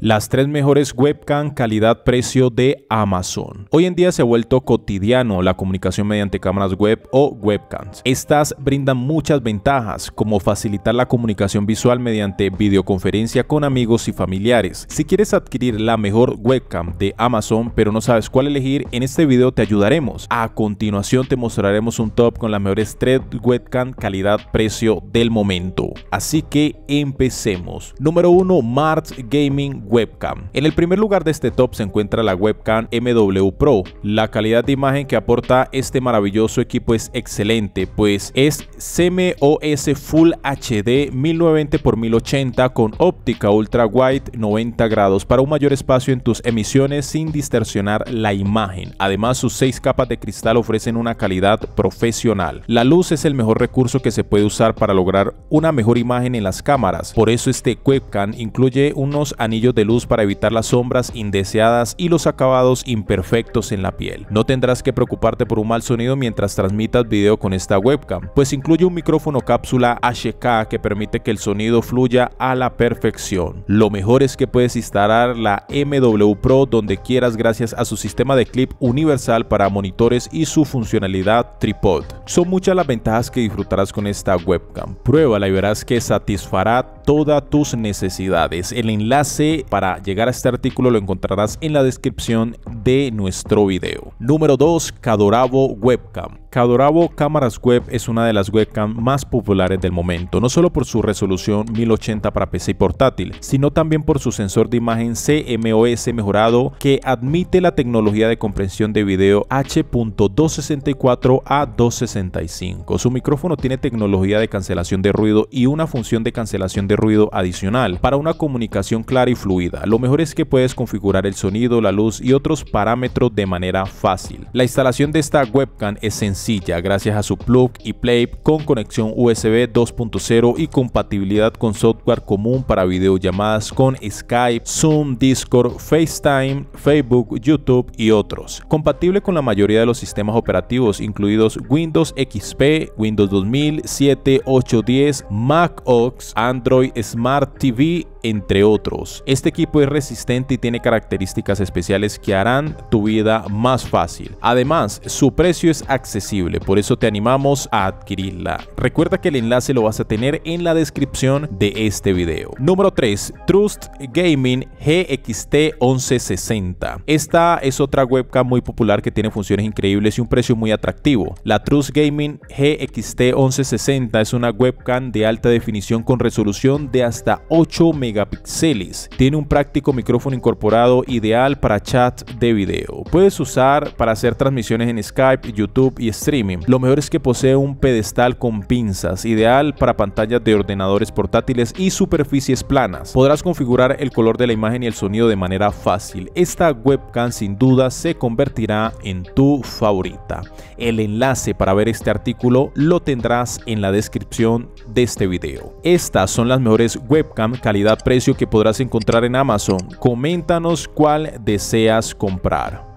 Las tres mejores webcam calidad-precio de Amazon. Hoy en día se ha vuelto cotidiano la comunicación mediante cámaras web o webcams. Estas brindan muchas ventajas, como facilitar la comunicación visual mediante videoconferencia con amigos y familiares. Si quieres adquirir la mejor webcam de Amazon, pero no sabes cuál elegir, en este video te ayudaremos. A continuación te mostraremos un top con las mejores tres webcam calidad-precio del momento. Así que empecemos. Número 1, Mars Gaming webcam. En el primer lugar de este top se encuentra la webcam MW Pro. La calidad de imagen que aporta este maravilloso equipo es excelente, pues es CMOS Full HD 1090 x 1080 con óptica ultra wide 90 grados para un mayor espacio en tus emisiones sin distorsionar la imagen. Además, sus seis capas de cristal ofrecen una calidad profesional. La luz es el mejor recurso que se puede usar para lograr una mejor imagen en las cámaras. Por eso este webcam incluye unos anillos de luz para evitar las sombras indeseadas y los acabados imperfectos en la piel. No tendrás que preocuparte por un mal sonido mientras transmitas video con esta webcam, pues incluye un micrófono cápsula HK que permite que el sonido fluya a la perfección. Lo mejor es que puedes instalar la MW Pro donde quieras gracias a su sistema de clip universal para monitores y su funcionalidad tripod. Son muchas las ventajas que disfrutarás con esta webcam. Pruébala y verás que satisfará todas tus necesidades. El enlace para llegar a este artículo lo encontrarás en la descripción nuestro video. Número 2. Cadorabo Webcam. Cadorabo Cámaras Web es una de las webcams más populares del momento, no solo por su resolución 1080 para PC y portátil, sino también por su sensor de imagen CMOS mejorado que admite la tecnología de comprensión de video H.264A265. Su micrófono tiene tecnología de cancelación de ruido y una función de cancelación de ruido adicional para una comunicación clara y fluida. Lo mejor es que puedes configurar el sonido, la luz y otros Parámetro de manera fácil. La instalación de esta webcam es sencilla gracias a su plug y play con conexión USB 2.0 y compatibilidad con software común para videollamadas con Skype, Zoom, Discord, FaceTime, Facebook, YouTube y otros. Compatible con la mayoría de los sistemas operativos incluidos Windows XP, Windows 2000, 7, 8, 10, Mac OS, Android Smart TV entre otros. Este equipo es resistente y tiene características especiales que harán tu vida más fácil. Además, su precio es accesible, por eso te animamos a adquirirla. Recuerda que el enlace lo vas a tener en la descripción de este video. Número 3. Trust Gaming GXT1160. Esta es otra webcam muy popular que tiene funciones increíbles y un precio muy atractivo. La Trust Gaming GXT1160 es una webcam de alta definición con resolución de hasta 8 MB pixelis Tiene un práctico micrófono incorporado ideal para chat de video. Puedes usar para hacer transmisiones en Skype, YouTube y streaming. Lo mejor es que posee un pedestal con pinzas, ideal para pantallas de ordenadores portátiles y superficies planas. Podrás configurar el color de la imagen y el sonido de manera fácil. Esta webcam sin duda se convertirá en tu favorita. El enlace para ver este artículo lo tendrás en la descripción de este video. Estas son las mejores webcam calidad precio que podrás encontrar en Amazon. Coméntanos cuál deseas comprar.